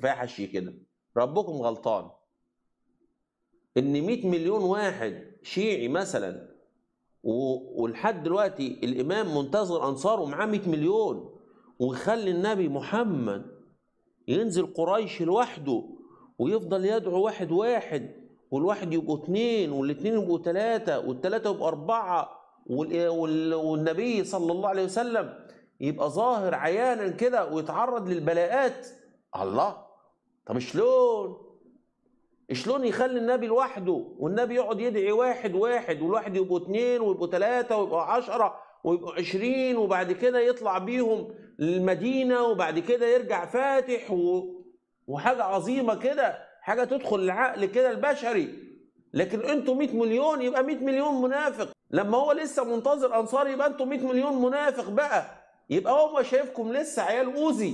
كفايه حشي كده ربكم غلطان ان 100 مليون واحد شيعي مثلا ولحد دلوقتي الامام منتظر انصاره معاه 100 مليون ويخلي النبي محمد ينزل قريش لوحده ويفضل يدعو واحد واحد والواحد يبقوا اثنين والاثنين يبقوا ثلاثة والثلاثة يبقوا أربعة والنبي صلى الله عليه وسلم يبقى ظاهر عيانا كده ويتعرض للبلاءات الله طب شلون شلون يخلي النبي لوحده والنبي يقعد يدعي واحد واحد والواحد يبقوا اتنين ويبقوا تلاتة ويبقوا عشرة ويبقوا عشرين وبعد كده يطلع بيهم للمدينة وبعد كده يرجع فاتح و... وحاجة عظيمة كده حاجة تدخل العقل كده البشري لكن انتوا 100 مليون يبقى 100 مليون منافق لما هو لسه منتظر انصار يبقى انتوا 100 مليون منافق بقى يبقى هو شايفكم لسه عيال اوزي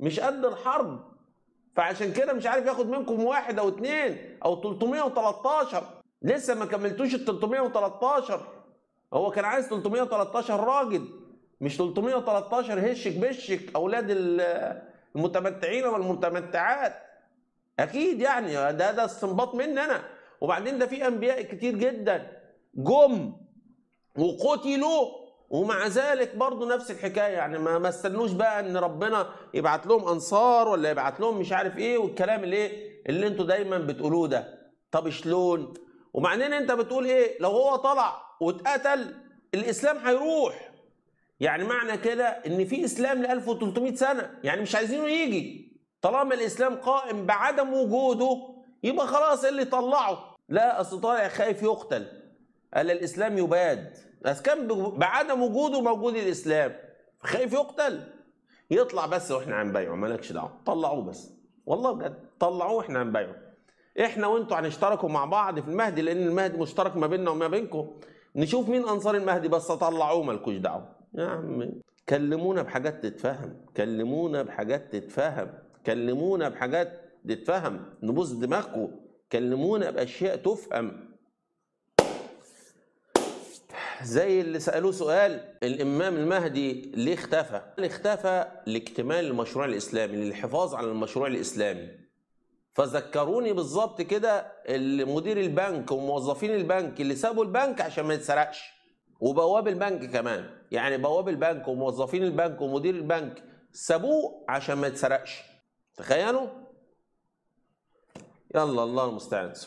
مش قد الحرب فعشان كده مش عارف ياخد منكم واحد او اتنين او 313 لسه ما كملتوش ال 313 هو كان عايز 313 راجل مش 313 هشك بشك اولاد المتمتعين والمتمتعات اكيد يعني ده ده استنباط مني انا وبعدين ده في انبياء كتير جدا جم وقتلوا ومع ذلك برضه نفس الحكايه يعني ما ما استنوش بقى ان ربنا يبعت لهم انصار ولا يبعت لهم مش عارف ايه والكلام اللي ايه اللي انتوا دايما بتقولوه ده طب شلون ومعنين انت بتقول ايه لو هو طلع واتقتل الاسلام هيروح يعني معنى كده ان في اسلام ل 1300 سنه يعني مش عايزينه يجي طالما الاسلام قائم بعدم وجوده يبقى خلاص اللي طلعه لا اصل طالع خايف يقتل قال الاسلام يباد بس كان بعدم وجوده موجود الاسلام خايف يقتل يطلع بس واحنا هنبايعه مالكش دعوه طلعوه بس والله بجد طلعوه واحنا هنبايعه احنا وانتوا هنشتركوا مع بعض في المهدي لان المهدي مشترك ما بيننا وما بينكم نشوف مين انصار المهدي بس طلعوه مالكوش دعوه يا عم كلمونا بحاجات تتفهم كلمونا بحاجات تتفهم كلمونا بحاجات تتفهم نبوظ دماغكم كلمونا باشياء تفهم زي اللي سألوه سؤال الإمام المهدي ليه اختفى؟ اختفى لاكتمال المشروع الإسلامي للحفاظ على المشروع الإسلامي فذكروني بالظبط كده مدير البنك وموظفين البنك اللي سابوا البنك عشان ما يتسرقش وبواب البنك كمان يعني بواب البنك وموظفين البنك ومدير البنك سابوه عشان ما يتسرقش تخيلوا يلا الله المستعان